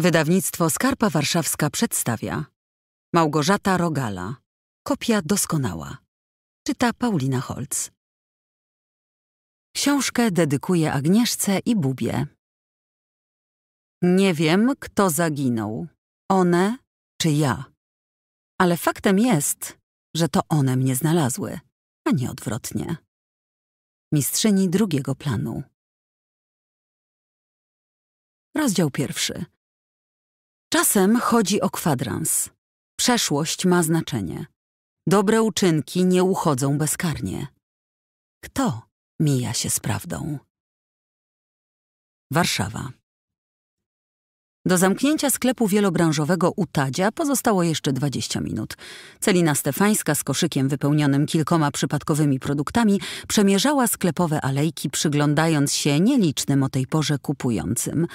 Wydawnictwo Skarpa Warszawska przedstawia Małgorzata Rogala. Kopia doskonała. Czyta Paulina Holc. Książkę dedykuje Agnieszce i Bubie. Nie wiem, kto zaginął. One czy ja. Ale faktem jest, że to one mnie znalazły, a nie odwrotnie. Mistrzyni drugiego planu. Rozdział pierwszy. Czasem chodzi o kwadrans. Przeszłość ma znaczenie. Dobre uczynki nie uchodzą bezkarnie. Kto mija się z prawdą? Warszawa. Do zamknięcia sklepu wielobranżowego Utadzia pozostało jeszcze 20 minut. Celina Stefańska z koszykiem wypełnionym kilkoma przypadkowymi produktami przemierzała sklepowe alejki, przyglądając się nielicznym o tej porze kupującym.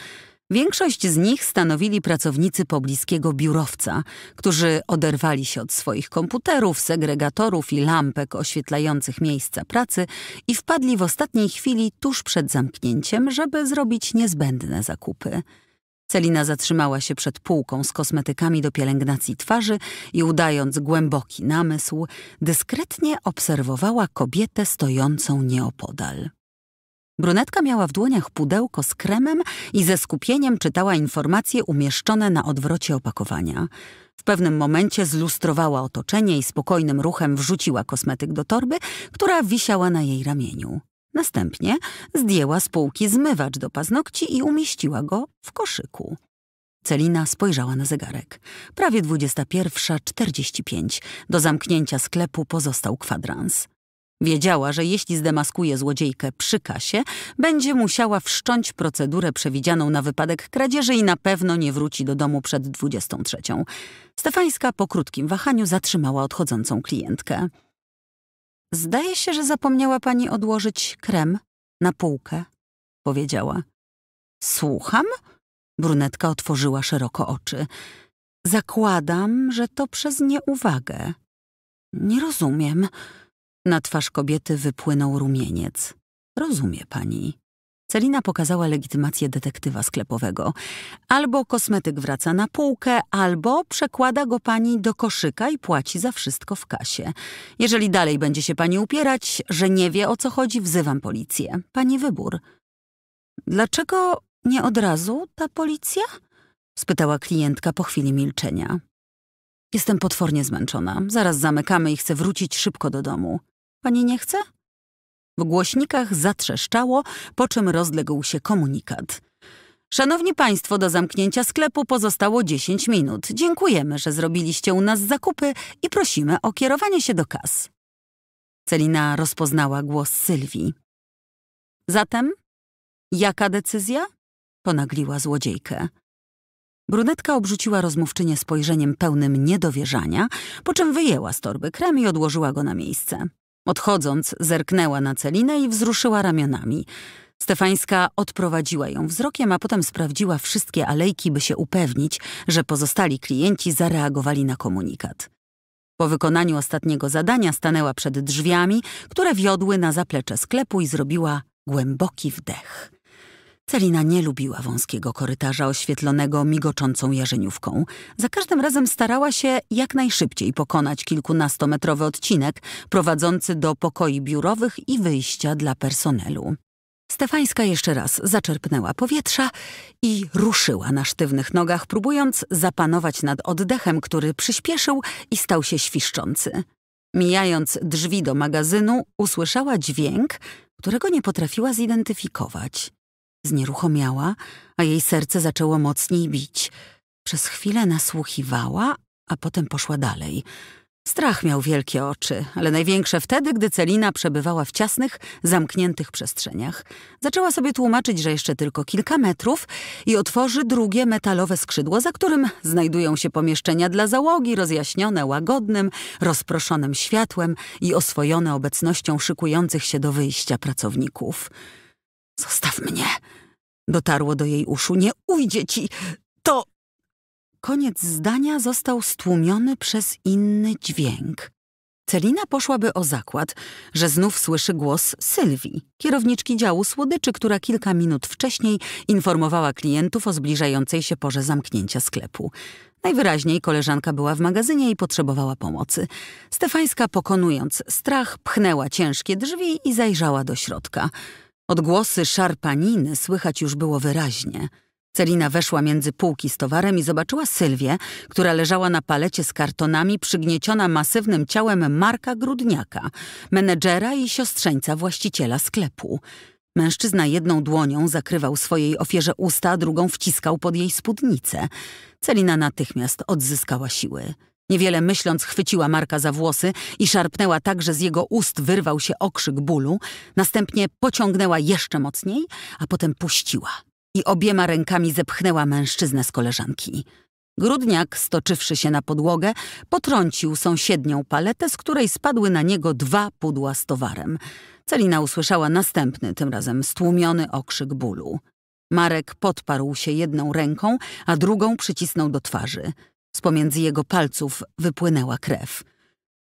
Większość z nich stanowili pracownicy pobliskiego biurowca, którzy oderwali się od swoich komputerów, segregatorów i lampek oświetlających miejsca pracy i wpadli w ostatniej chwili tuż przed zamknięciem, żeby zrobić niezbędne zakupy. Celina zatrzymała się przed półką z kosmetykami do pielęgnacji twarzy i udając głęboki namysł, dyskretnie obserwowała kobietę stojącą nieopodal. Brunetka miała w dłoniach pudełko z kremem i ze skupieniem czytała informacje umieszczone na odwrocie opakowania. W pewnym momencie zlustrowała otoczenie i spokojnym ruchem wrzuciła kosmetyk do torby, która wisiała na jej ramieniu. Następnie zdjęła z półki zmywacz do paznokci i umieściła go w koszyku. Celina spojrzała na zegarek. Prawie 21.45. Do zamknięcia sklepu pozostał kwadrans. Wiedziała, że jeśli zdemaskuje złodziejkę przy kasie, będzie musiała wszcząć procedurę przewidzianą na wypadek kradzieży i na pewno nie wróci do domu przed 23. Stefańska po krótkim wahaniu zatrzymała odchodzącą klientkę. Zdaje się, że zapomniała pani odłożyć krem na półkę, powiedziała. Słucham? Brunetka otworzyła szeroko oczy. Zakładam, że to przez nieuwagę. Nie rozumiem. Na twarz kobiety wypłynął rumieniec. Rozumie pani. Celina pokazała legitymację detektywa sklepowego. Albo kosmetyk wraca na półkę, albo przekłada go pani do koszyka i płaci za wszystko w kasie. Jeżeli dalej będzie się pani upierać, że nie wie o co chodzi, wzywam policję. Pani wybór. Dlaczego nie od razu ta policja? spytała klientka po chwili milczenia. Jestem potwornie zmęczona. Zaraz zamykamy i chcę wrócić szybko do domu. Pani nie chce? W głośnikach zatrzeszczało, po czym rozległ się komunikat. Szanowni Państwo, do zamknięcia sklepu pozostało 10 minut. Dziękujemy, że zrobiliście u nas zakupy i prosimy o kierowanie się do kas. Celina rozpoznała głos Sylwii. Zatem? Jaka decyzja? Ponagliła złodziejkę. Brunetka obrzuciła rozmówczynię spojrzeniem pełnym niedowierzania, po czym wyjęła z torby krem i odłożyła go na miejsce. Odchodząc, zerknęła na Celinę i wzruszyła ramionami. Stefańska odprowadziła ją wzrokiem, a potem sprawdziła wszystkie alejki, by się upewnić, że pozostali klienci zareagowali na komunikat. Po wykonaniu ostatniego zadania stanęła przed drzwiami, które wiodły na zaplecze sklepu i zrobiła głęboki wdech. Celina nie lubiła wąskiego korytarza oświetlonego migoczącą jarzeniówką. Za każdym razem starała się jak najszybciej pokonać kilkunastometrowy odcinek prowadzący do pokoi biurowych i wyjścia dla personelu. Stefańska jeszcze raz zaczerpnęła powietrza i ruszyła na sztywnych nogach, próbując zapanować nad oddechem, który przyspieszył i stał się świszczący. Mijając drzwi do magazynu, usłyszała dźwięk, którego nie potrafiła zidentyfikować. Znieruchomiała, a jej serce zaczęło mocniej bić. Przez chwilę nasłuchiwała, a potem poszła dalej. Strach miał wielkie oczy, ale największe wtedy, gdy Celina przebywała w ciasnych, zamkniętych przestrzeniach. Zaczęła sobie tłumaczyć, że jeszcze tylko kilka metrów i otworzy drugie metalowe skrzydło, za którym znajdują się pomieszczenia dla załogi, rozjaśnione łagodnym, rozproszonym światłem i oswojone obecnością szykujących się do wyjścia pracowników. Zostaw mnie, Dotarło do jej uszu. Nie ujdzie ci! To... Koniec zdania został stłumiony przez inny dźwięk. Celina poszłaby o zakład, że znów słyszy głos Sylwii, kierowniczki działu słodyczy, która kilka minut wcześniej informowała klientów o zbliżającej się porze zamknięcia sklepu. Najwyraźniej koleżanka była w magazynie i potrzebowała pomocy. Stefańska, pokonując strach, pchnęła ciężkie drzwi i zajrzała do środka. Odgłosy szarpaniny słychać już było wyraźnie. Celina weszła między półki z towarem i zobaczyła Sylwię, która leżała na palecie z kartonami, przygnieciona masywnym ciałem Marka Grudniaka, menedżera i siostrzeńca właściciela sklepu. Mężczyzna jedną dłonią zakrywał swojej ofierze usta, a drugą wciskał pod jej spódnicę. Celina natychmiast odzyskała siły. Niewiele myśląc, chwyciła Marka za włosy i szarpnęła tak, że z jego ust wyrwał się okrzyk bólu, następnie pociągnęła jeszcze mocniej, a potem puściła i obiema rękami zepchnęła mężczyznę z koleżanki. Grudniak, stoczywszy się na podłogę, potrącił sąsiednią paletę, z której spadły na niego dwa pudła z towarem. Celina usłyszała następny, tym razem stłumiony okrzyk bólu. Marek podparł się jedną ręką, a drugą przycisnął do twarzy – z pomiędzy jego palców wypłynęła krew.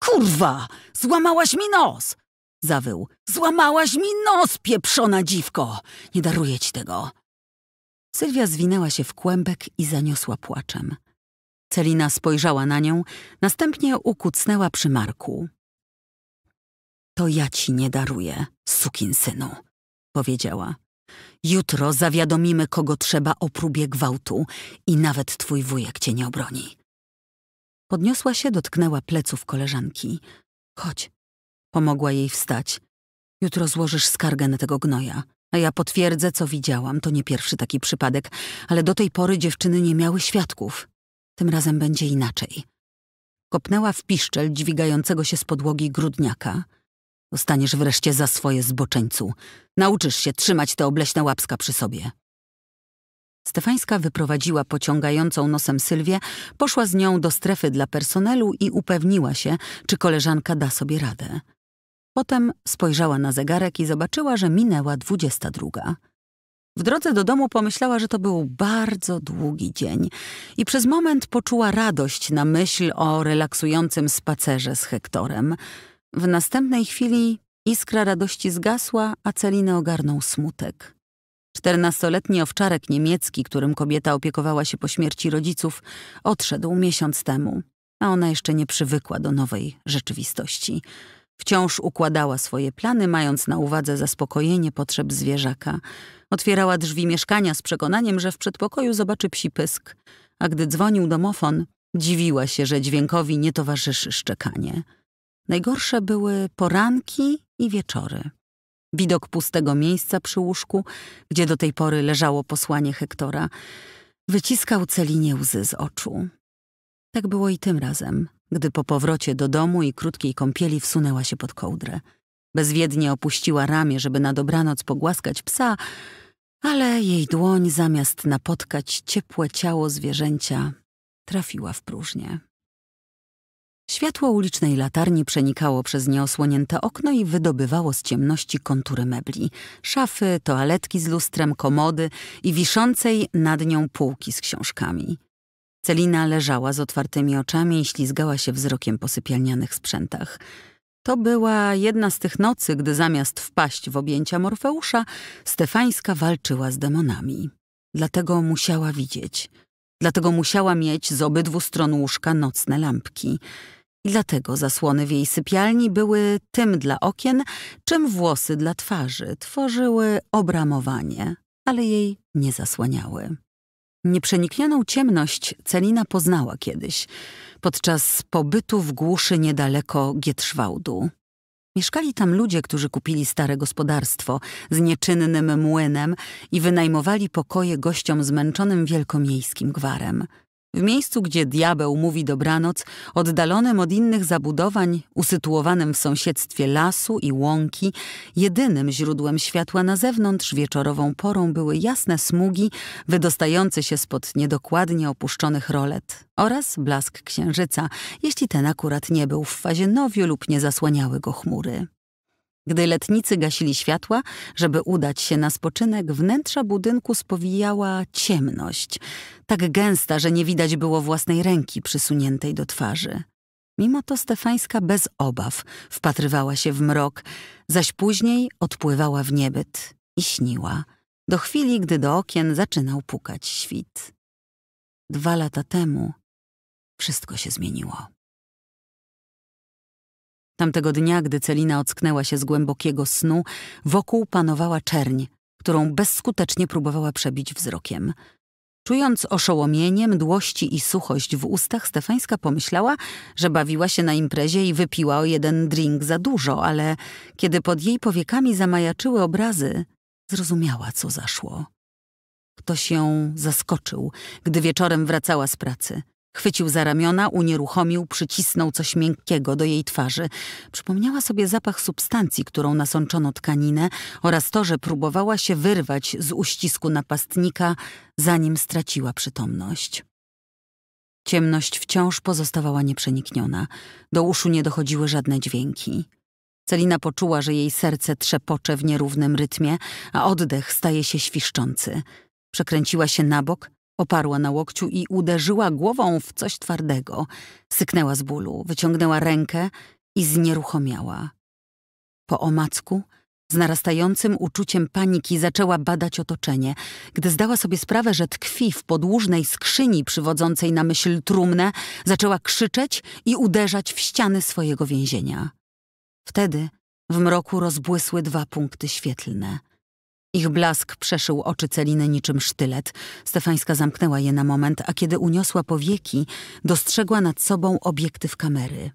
Kurwa! Złamałaś mi nos! Zawył. Złamałaś mi nos, pieprzona dziwko! Nie daruję ci tego! Sylwia zwinęła się w kłębek i zaniosła płaczem. Celina spojrzała na nią, następnie ukucnęła przy Marku. To ja ci nie daruję, sukinsynu, powiedziała. Jutro zawiadomimy, kogo trzeba o próbie gwałtu i nawet twój wujek cię nie obroni. Podniosła się, dotknęła pleców koleżanki. Chodź. Pomogła jej wstać. Jutro złożysz skargę na tego gnoja. A ja potwierdzę, co widziałam. To nie pierwszy taki przypadek, ale do tej pory dziewczyny nie miały świadków. Tym razem będzie inaczej. Kopnęła w piszczel dźwigającego się z podłogi grudniaka. Dostaniesz wreszcie za swoje zboczeńcu. Nauczysz się trzymać te obleśne łapska przy sobie. Stefańska wyprowadziła pociągającą nosem Sylwię, poszła z nią do strefy dla personelu i upewniła się, czy koleżanka da sobie radę. Potem spojrzała na zegarek i zobaczyła, że minęła dwudziesta druga. W drodze do domu pomyślała, że to był bardzo długi dzień i przez moment poczuła radość na myśl o relaksującym spacerze z Hektorem. W następnej chwili iskra radości zgasła, a Celinę ogarnął smutek. Czternastoletni owczarek niemiecki, którym kobieta opiekowała się po śmierci rodziców, odszedł miesiąc temu, a ona jeszcze nie przywykła do nowej rzeczywistości. Wciąż układała swoje plany, mając na uwadze zaspokojenie potrzeb zwierzaka. Otwierała drzwi mieszkania z przekonaniem, że w przedpokoju zobaczy psi pysk, a gdy dzwonił domofon, dziwiła się, że dźwiękowi nie towarzyszy szczekanie. Najgorsze były poranki i wieczory. Widok pustego miejsca przy łóżku, gdzie do tej pory leżało posłanie Hektora, wyciskał Celinie łzy z oczu. Tak było i tym razem, gdy po powrocie do domu i krótkiej kąpieli wsunęła się pod kołdrę. Bezwiednie opuściła ramię, żeby na dobranoc pogłaskać psa, ale jej dłoń zamiast napotkać ciepłe ciało zwierzęcia, trafiła w próżnię. Światło ulicznej latarni przenikało przez nieosłonięte okno i wydobywało z ciemności kontury mebli, szafy, toaletki z lustrem, komody i wiszącej nad nią półki z książkami. Celina leżała z otwartymi oczami i ślizgała się wzrokiem po sypialnianych sprzętach. To była jedna z tych nocy, gdy zamiast wpaść w objęcia Morfeusza, Stefańska walczyła z demonami. Dlatego musiała widzieć. Dlatego musiała mieć z obydwu stron łóżka nocne lampki. Dlatego zasłony w jej sypialni były tym dla okien, czym włosy dla twarzy tworzyły obramowanie, ale jej nie zasłaniały. Nieprzeniknioną ciemność Celina poznała kiedyś, podczas pobytu w głuszy niedaleko Gietrzwałdu. Mieszkali tam ludzie, którzy kupili stare gospodarstwo z nieczynnym młynem i wynajmowali pokoje gościom zmęczonym wielkomiejskim gwarem. W miejscu, gdzie diabeł mówi dobranoc, oddalonym od innych zabudowań, usytuowanym w sąsiedztwie lasu i łąki, jedynym źródłem światła na zewnątrz wieczorową porą były jasne smugi wydostające się spod niedokładnie opuszczonych rolet oraz blask księżyca, jeśli ten akurat nie był w fazie nowiu lub nie zasłaniały go chmury. Gdy letnicy gasili światła, żeby udać się na spoczynek, wnętrza budynku spowijała ciemność, tak gęsta, że nie widać było własnej ręki przysuniętej do twarzy. Mimo to Stefańska bez obaw wpatrywała się w mrok, zaś później odpływała w niebyt i śniła, do chwili, gdy do okien zaczynał pukać świt. Dwa lata temu wszystko się zmieniło. Tamtego dnia, gdy Celina ocknęła się z głębokiego snu, wokół panowała czerń, którą bezskutecznie próbowała przebić wzrokiem. Czując oszołomienie, mdłości i suchość w ustach, Stefańska pomyślała, że bawiła się na imprezie i wypiła o jeden drink za dużo, ale kiedy pod jej powiekami zamajaczyły obrazy, zrozumiała, co zaszło. Ktoś ją zaskoczył, gdy wieczorem wracała z pracy. Chwycił za ramiona, unieruchomił, przycisnął coś miękkiego do jej twarzy. Przypomniała sobie zapach substancji, którą nasączono tkaninę oraz to, że próbowała się wyrwać z uścisku napastnika, zanim straciła przytomność. Ciemność wciąż pozostawała nieprzenikniona. Do uszu nie dochodziły żadne dźwięki. Celina poczuła, że jej serce trzepocze w nierównym rytmie, a oddech staje się świszczący. Przekręciła się na bok, Oparła na łokciu i uderzyła głową w coś twardego. Syknęła z bólu, wyciągnęła rękę i znieruchomiała. Po omacku, z narastającym uczuciem paniki, zaczęła badać otoczenie. Gdy zdała sobie sprawę, że tkwi w podłużnej skrzyni przywodzącej na myśl trumnę, zaczęła krzyczeć i uderzać w ściany swojego więzienia. Wtedy w mroku rozbłysły dwa punkty świetlne – ich blask przeszył oczy Celiny niczym sztylet. Stefańska zamknęła je na moment, a kiedy uniosła powieki, dostrzegła nad sobą obiektyw kamery.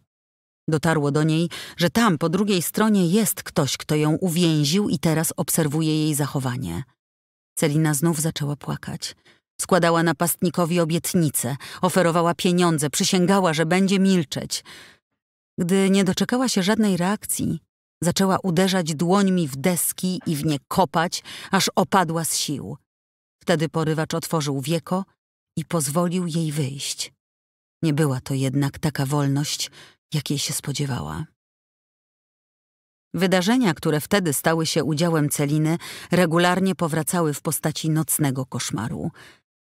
Dotarło do niej, że tam, po drugiej stronie, jest ktoś, kto ją uwięził i teraz obserwuje jej zachowanie. Celina znów zaczęła płakać. Składała napastnikowi obietnice, oferowała pieniądze, przysięgała, że będzie milczeć. Gdy nie doczekała się żadnej reakcji, Zaczęła uderzać dłońmi w deski i w nie kopać, aż opadła z sił. Wtedy porywacz otworzył wieko i pozwolił jej wyjść. Nie była to jednak taka wolność, jakiej się spodziewała. Wydarzenia, które wtedy stały się udziałem Celiny, regularnie powracały w postaci nocnego koszmaru.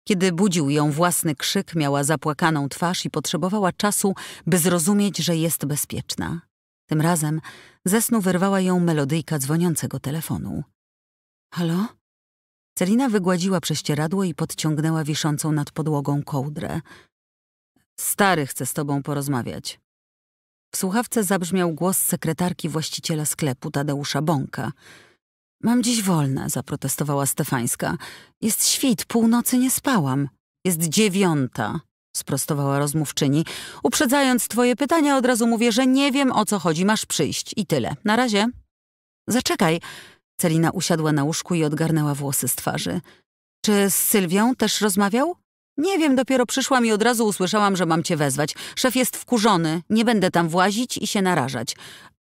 Kiedy budził ją własny krzyk, miała zapłakaną twarz i potrzebowała czasu, by zrozumieć, że jest bezpieczna. Tym razem ze snu wyrwała ją melodyjka dzwoniącego telefonu. Halo? Celina wygładziła prześcieradło i podciągnęła wiszącą nad podłogą kołdrę. Stary chce z tobą porozmawiać. W słuchawce zabrzmiał głos sekretarki właściciela sklepu Tadeusza Bąka. Mam dziś wolne, zaprotestowała Stefańska. Jest świt, północy nie spałam. Jest dziewiąta sprostowała rozmówczyni. Uprzedzając twoje pytania, od razu mówię, że nie wiem o co chodzi, masz przyjść i tyle. Na razie. Zaczekaj. Celina usiadła na łóżku i odgarnęła włosy z twarzy. Czy z Sylwią też rozmawiał? Nie wiem, dopiero przyszłam i od razu usłyszałam, że mam cię wezwać. Szef jest wkurzony, nie będę tam włazić i się narażać.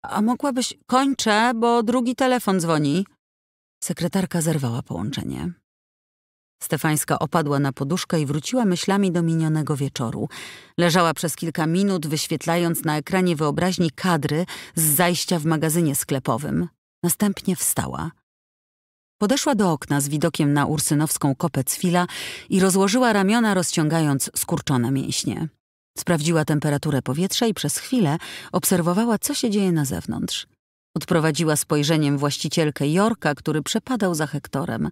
A mogłabyś... Kończę, bo drugi telefon dzwoni. Sekretarka zerwała połączenie. Stefańska opadła na poduszkę i wróciła myślami do minionego wieczoru. Leżała przez kilka minut, wyświetlając na ekranie wyobraźni kadry z zajścia w magazynie sklepowym. Następnie wstała. Podeszła do okna z widokiem na ursynowską kopę Cwila i rozłożyła ramiona, rozciągając skurczone mięśnie. Sprawdziła temperaturę powietrza i przez chwilę obserwowała, co się dzieje na zewnątrz. Odprowadziła spojrzeniem właścicielkę Jorka, który przepadał za Hektorem.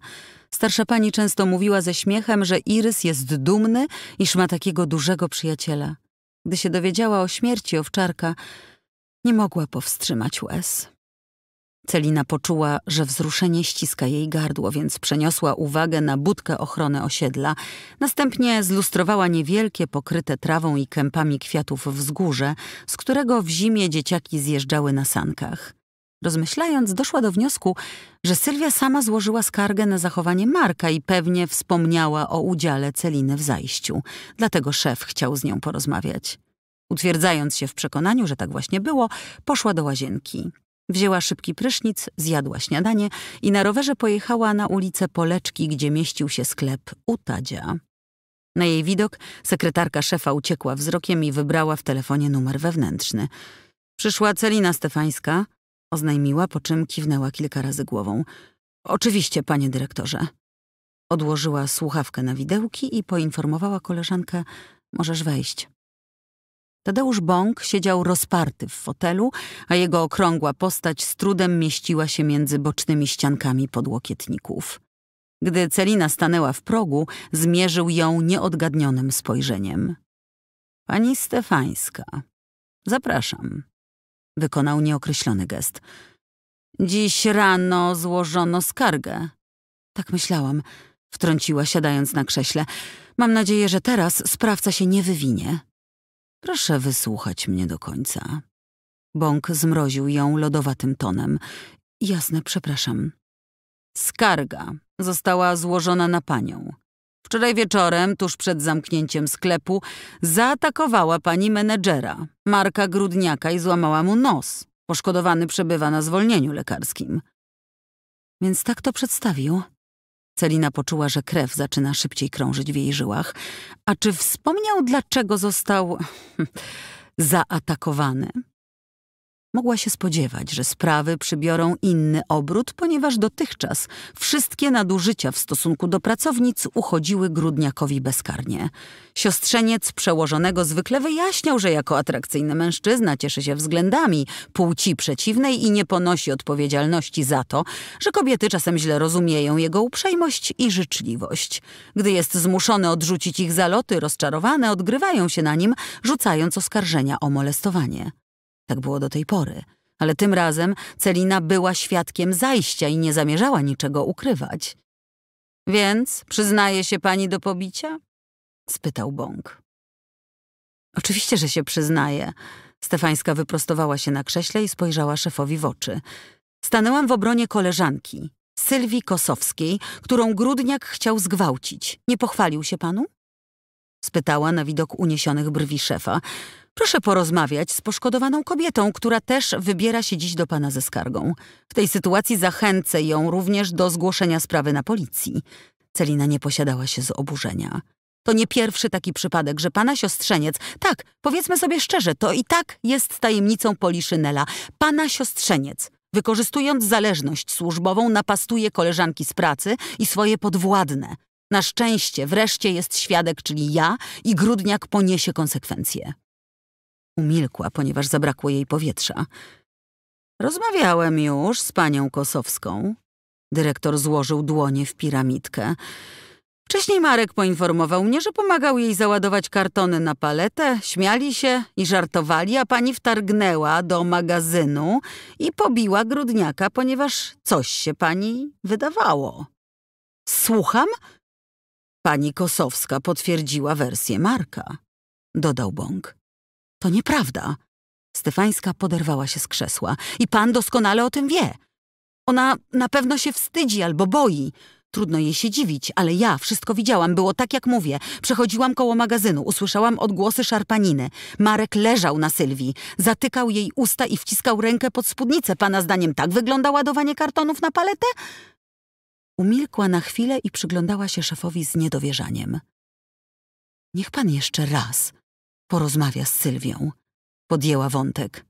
Starsza pani często mówiła ze śmiechem, że Irys jest dumny, iż ma takiego dużego przyjaciela. Gdy się dowiedziała o śmierci owczarka, nie mogła powstrzymać łez. Celina poczuła, że wzruszenie ściska jej gardło, więc przeniosła uwagę na budkę ochrony osiedla. Następnie zlustrowała niewielkie, pokryte trawą i kępami kwiatów wzgórze, z którego w zimie dzieciaki zjeżdżały na sankach. Rozmyślając, doszła do wniosku, że Sylwia sama złożyła skargę na zachowanie Marka i pewnie wspomniała o udziale Celiny w zajściu. Dlatego szef chciał z nią porozmawiać. Utwierdzając się w przekonaniu, że tak właśnie było, poszła do łazienki. Wzięła szybki prysznic, zjadła śniadanie i na rowerze pojechała na ulicę Poleczki, gdzie mieścił się sklep u Tadzia. Na jej widok sekretarka szefa uciekła wzrokiem i wybrała w telefonie numer wewnętrzny. Przyszła Celina Stefańska, oznajmiła, po czym kiwnęła kilka razy głową. Oczywiście, panie dyrektorze. Odłożyła słuchawkę na widełki i poinformowała koleżankę, możesz wejść. Tadeusz Bąk siedział rozparty w fotelu, a jego okrągła postać z trudem mieściła się między bocznymi ściankami podłokietników. Gdy Celina stanęła w progu, zmierzył ją nieodgadnionym spojrzeniem. Pani Stefańska, zapraszam. Wykonał nieokreślony gest. Dziś rano złożono skargę. Tak myślałam, wtrąciła siadając na krześle. Mam nadzieję, że teraz sprawca się nie wywinie. Proszę wysłuchać mnie do końca. Bąk zmroził ją lodowatym tonem. Jasne, przepraszam. Skarga została złożona na panią. Wczoraj wieczorem, tuż przed zamknięciem sklepu, zaatakowała pani menedżera, Marka Grudniaka, i złamała mu nos. Poszkodowany przebywa na zwolnieniu lekarskim. Więc tak to przedstawił. Celina poczuła, że krew zaczyna szybciej krążyć w jej żyłach. A czy wspomniał, dlaczego został zaatakowany? Mogła się spodziewać, że sprawy przybiorą inny obrót, ponieważ dotychczas wszystkie nadużycia w stosunku do pracownic uchodziły Grudniakowi bezkarnie. Siostrzeniec przełożonego zwykle wyjaśniał, że jako atrakcyjny mężczyzna cieszy się względami płci przeciwnej i nie ponosi odpowiedzialności za to, że kobiety czasem źle rozumieją jego uprzejmość i życzliwość. Gdy jest zmuszony odrzucić ich zaloty, rozczarowane odgrywają się na nim, rzucając oskarżenia o molestowanie. Tak było do tej pory. Ale tym razem Celina była świadkiem zajścia i nie zamierzała niczego ukrywać. Więc przyznaje się pani do pobicia? spytał Bąk. Oczywiście, że się przyznaje. Stefańska wyprostowała się na krześle i spojrzała szefowi w oczy. Stanęłam w obronie koleżanki, Sylwii Kosowskiej, którą Grudniak chciał zgwałcić. Nie pochwalił się panu? Spytała na widok uniesionych brwi szefa. Proszę porozmawiać z poszkodowaną kobietą, która też wybiera się dziś do pana ze skargą. W tej sytuacji zachęcę ją również do zgłoszenia sprawy na policji. Celina nie posiadała się z oburzenia. To nie pierwszy taki przypadek, że pana siostrzeniec, tak, powiedzmy sobie szczerze, to i tak jest tajemnicą Poliszynela. Pana siostrzeniec, wykorzystując zależność służbową, napastuje koleżanki z pracy i swoje podwładne. Na szczęście wreszcie jest świadek, czyli ja, i Grudniak poniesie konsekwencje. Umilkła, ponieważ zabrakło jej powietrza. Rozmawiałem już z panią Kosowską. Dyrektor złożył dłonie w piramidkę. Wcześniej Marek poinformował mnie, że pomagał jej załadować kartony na paletę, śmiali się i żartowali, a pani wtargnęła do magazynu i pobiła grudniaka, ponieważ coś się pani wydawało. Słucham? Pani Kosowska potwierdziła wersję Marka, dodał Bąk. To nieprawda. Stefańska poderwała się z krzesła. I pan doskonale o tym wie. Ona na pewno się wstydzi albo boi. Trudno jej się dziwić, ale ja wszystko widziałam. Było tak, jak mówię. Przechodziłam koło magazynu, usłyszałam odgłosy szarpaniny. Marek leżał na Sylwii. Zatykał jej usta i wciskał rękę pod spódnicę. Pana zdaniem tak wygląda ładowanie kartonów na paletę? Umilkła na chwilę i przyglądała się szefowi z niedowierzaniem. Niech pan jeszcze raz Porozmawia z Sylwią. Podjęła wątek.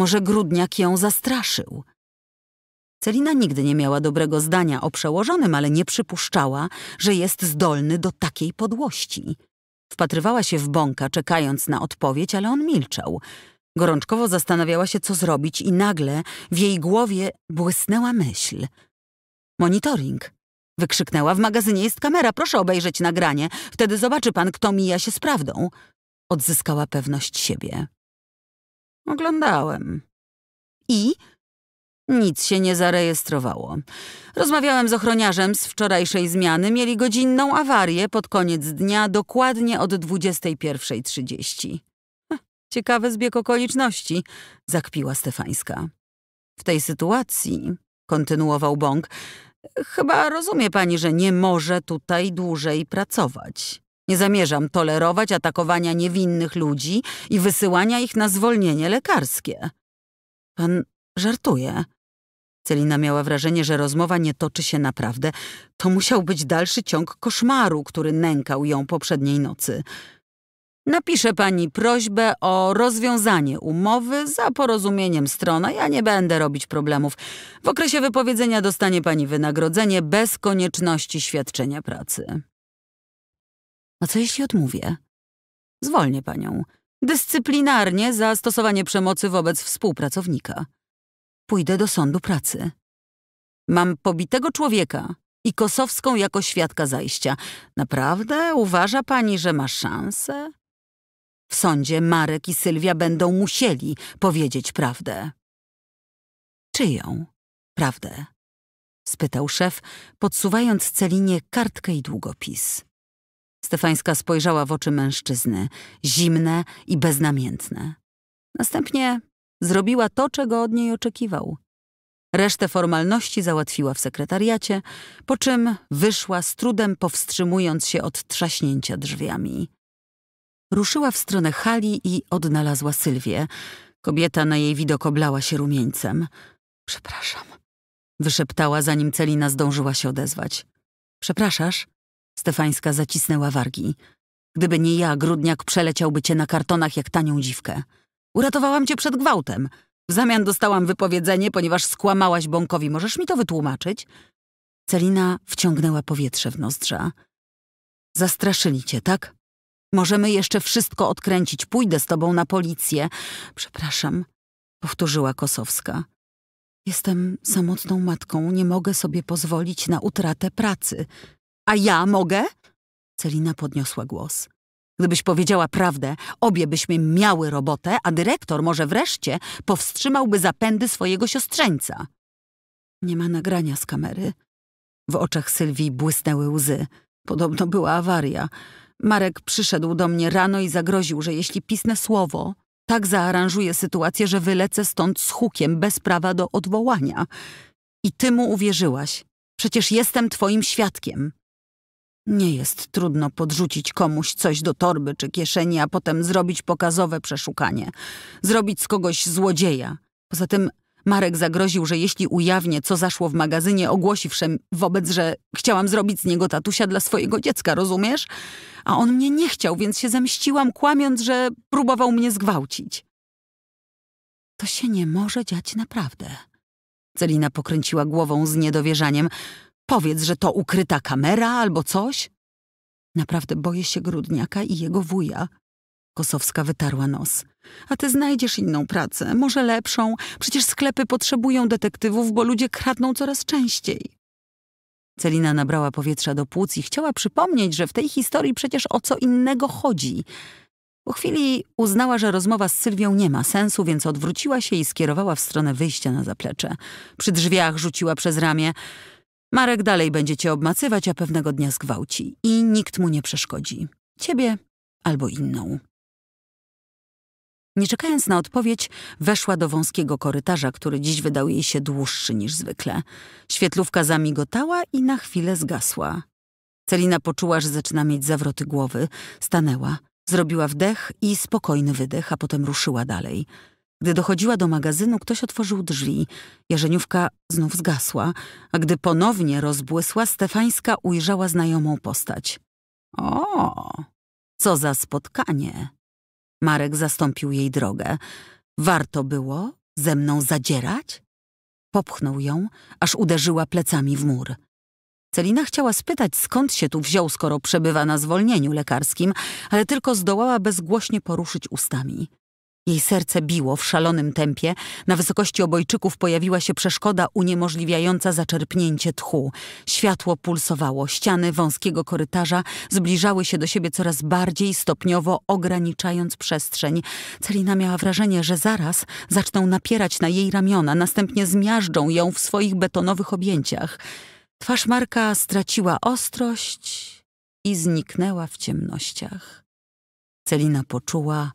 Może Grudniak ją zastraszył. Celina nigdy nie miała dobrego zdania o przełożonym, ale nie przypuszczała, że jest zdolny do takiej podłości. Wpatrywała się w Bąka, czekając na odpowiedź, ale on milczał. Gorączkowo zastanawiała się, co zrobić i nagle w jej głowie błysnęła myśl. Monitoring. Wykrzyknęła, w magazynie jest kamera, proszę obejrzeć nagranie, wtedy zobaczy pan, kto mija się z prawdą. Odzyskała pewność siebie. Oglądałem. I? Nic się nie zarejestrowało. Rozmawiałem z ochroniarzem z wczorajszej zmiany. Mieli godzinną awarię pod koniec dnia, dokładnie od 21.30. Hm, ciekawy zbieg okoliczności, zakpiła Stefańska. W tej sytuacji, kontynuował Bąk, chyba rozumie pani, że nie może tutaj dłużej pracować. Nie zamierzam tolerować atakowania niewinnych ludzi i wysyłania ich na zwolnienie lekarskie. Pan żartuje. Celina miała wrażenie, że rozmowa nie toczy się naprawdę. To musiał być dalszy ciąg koszmaru, który nękał ją poprzedniej nocy. Napiszę pani prośbę o rozwiązanie umowy za porozumieniem stron, a ja nie będę robić problemów. W okresie wypowiedzenia dostanie pani wynagrodzenie bez konieczności świadczenia pracy. A co jeśli odmówię? Zwolnię panią. Dyscyplinarnie za stosowanie przemocy wobec współpracownika. Pójdę do sądu pracy. Mam pobitego człowieka i Kosowską jako świadka zajścia. Naprawdę uważa pani, że ma szansę? W sądzie Marek i Sylwia będą musieli powiedzieć prawdę. Czyją prawdę? spytał szef, podsuwając Celinie kartkę i długopis. Stefańska spojrzała w oczy mężczyzny, zimne i beznamiętne. Następnie zrobiła to, czego od niej oczekiwał. Resztę formalności załatwiła w sekretariacie, po czym wyszła z trudem powstrzymując się od trzaśnięcia drzwiami. Ruszyła w stronę hali i odnalazła Sylwię. Kobieta na jej widok oblała się rumieńcem. Przepraszam, wyszeptała, zanim Celina zdążyła się odezwać. Przepraszasz? Stefańska zacisnęła wargi. Gdyby nie ja, Grudniak przeleciałby cię na kartonach jak tanią dziwkę. Uratowałam cię przed gwałtem. W zamian dostałam wypowiedzenie, ponieważ skłamałaś Bąkowi. Możesz mi to wytłumaczyć? Celina wciągnęła powietrze w nozdrza. Zastraszyli cię, tak? Możemy jeszcze wszystko odkręcić. Pójdę z tobą na policję. Przepraszam, powtórzyła Kosowska. Jestem samotną matką. Nie mogę sobie pozwolić na utratę pracy. A ja mogę? Celina podniosła głos. Gdybyś powiedziała prawdę, obie byśmy miały robotę, a dyrektor może wreszcie powstrzymałby zapędy swojego siostrzeńca. Nie ma nagrania z kamery. W oczach Sylwii błysnęły łzy. Podobno była awaria. Marek przyszedł do mnie rano i zagroził, że jeśli pisnę słowo, tak zaaranżuję sytuację, że wylecę stąd z hukiem bez prawa do odwołania. I ty mu uwierzyłaś. Przecież jestem twoim świadkiem. Nie jest trudno podrzucić komuś coś do torby czy kieszeni, a potem zrobić pokazowe przeszukanie. Zrobić z kogoś złodzieja. Poza tym Marek zagroził, że jeśli ujawnię, co zaszło w magazynie, ogłosi wszem wobec, że chciałam zrobić z niego tatusia dla swojego dziecka, rozumiesz? A on mnie nie chciał, więc się zemściłam, kłamiąc, że próbował mnie zgwałcić. To się nie może dziać naprawdę. Celina pokręciła głową z niedowierzaniem – Powiedz, że to ukryta kamera albo coś. Naprawdę boję się Grudniaka i jego wuja. Kosowska wytarła nos. A ty znajdziesz inną pracę, może lepszą. Przecież sklepy potrzebują detektywów, bo ludzie kradną coraz częściej. Celina nabrała powietrza do płuc i chciała przypomnieć, że w tej historii przecież o co innego chodzi. Po chwili uznała, że rozmowa z Sylwią nie ma sensu, więc odwróciła się i skierowała w stronę wyjścia na zaplecze. Przy drzwiach rzuciła przez ramię. Marek dalej będzie cię obmacywać, a pewnego dnia zgwałci i nikt mu nie przeszkodzi. Ciebie albo inną. Nie czekając na odpowiedź, weszła do wąskiego korytarza, który dziś wydał jej się dłuższy niż zwykle. Świetlówka zamigotała i na chwilę zgasła. Celina poczuła, że zaczyna mieć zawroty głowy. Stanęła, zrobiła wdech i spokojny wydech, a potem ruszyła dalej. Gdy dochodziła do magazynu, ktoś otworzył drzwi. Jarzeniówka znów zgasła, a gdy ponownie rozbłysła, Stefańska ujrzała znajomą postać. O, co za spotkanie! Marek zastąpił jej drogę. Warto było ze mną zadzierać? Popchnął ją, aż uderzyła plecami w mur. Celina chciała spytać, skąd się tu wziął, skoro przebywa na zwolnieniu lekarskim, ale tylko zdołała bezgłośnie poruszyć ustami. Jej serce biło w szalonym tempie, na wysokości obojczyków pojawiła się przeszkoda uniemożliwiająca zaczerpnięcie tchu. Światło pulsowało, ściany wąskiego korytarza zbliżały się do siebie coraz bardziej stopniowo, ograniczając przestrzeń. Celina miała wrażenie, że zaraz zaczną napierać na jej ramiona, następnie zmiażdżą ją w swoich betonowych objęciach. Twarz Marka straciła ostrość i zniknęła w ciemnościach. Celina poczuła,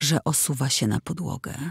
że osuwa się na podłogę.